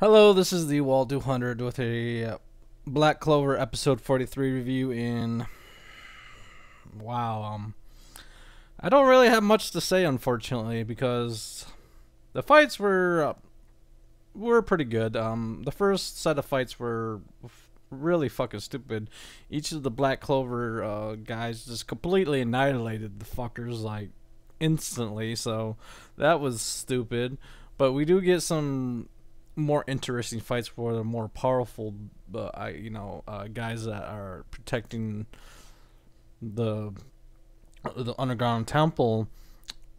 Hello, this is the Wall 200 with a uh, Black Clover episode 43 review in wow, um I don't really have much to say unfortunately because the fights were uh, were pretty good. Um the first set of fights were really fucking stupid. Each of the Black Clover uh, guys just completely annihilated the fuckers like instantly, so that was stupid. But we do get some more interesting fights for the more powerful, uh, you know, uh, guys that are protecting the uh, the underground temple,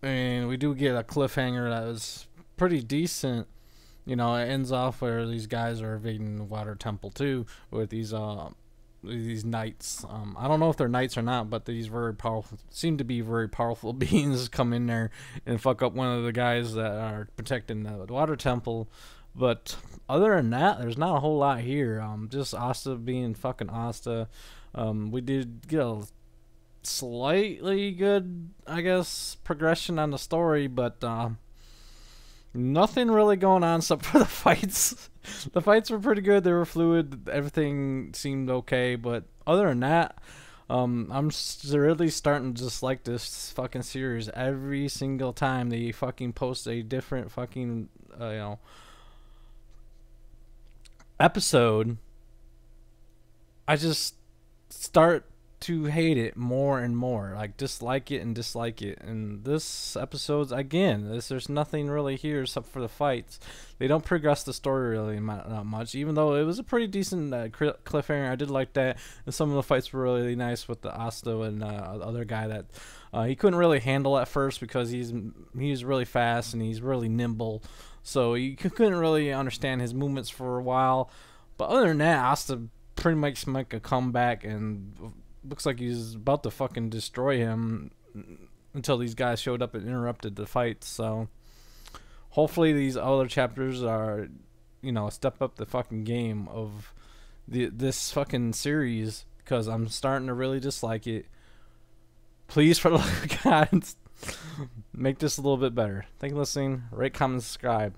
and we do get a cliffhanger that was pretty decent. You know, it ends off where these guys are invading the water temple too with these uh these knights. Um, I don't know if they're knights or not, but these very powerful seem to be very powerful beings come in there and fuck up one of the guys that are protecting the water temple but other than that, there's not a whole lot here. Um, just Asta being fucking Asta. Um, we did get a slightly good, I guess, progression on the story, but uh, nothing really going on except for the fights. the fights were pretty good. They were fluid. Everything seemed okay, but other than that, um, I'm really starting to dislike this fucking series. Every single time they fucking post a different fucking, uh, you know episode, I just start to hate it more and more, like dislike it and dislike it. And this episode's again, this, there's nothing really here except for the fights. They don't progress the story really not much, even though it was a pretty decent uh, cliffhanger. I did like that, and some of the fights were really nice with the Asta and uh, other guy that uh, he couldn't really handle at first because he's he's really fast and he's really nimble, so he couldn't really understand his movements for a while. But other than that, Asta pretty much make a comeback and looks like he's about to fucking destroy him until these guys showed up and interrupted the fight. So hopefully these other chapters are, you know, step up the fucking game of the this fucking series because I'm starting to really dislike it. Please, for the love of God, make this a little bit better. Thank you for listening. Rate, comment, subscribe.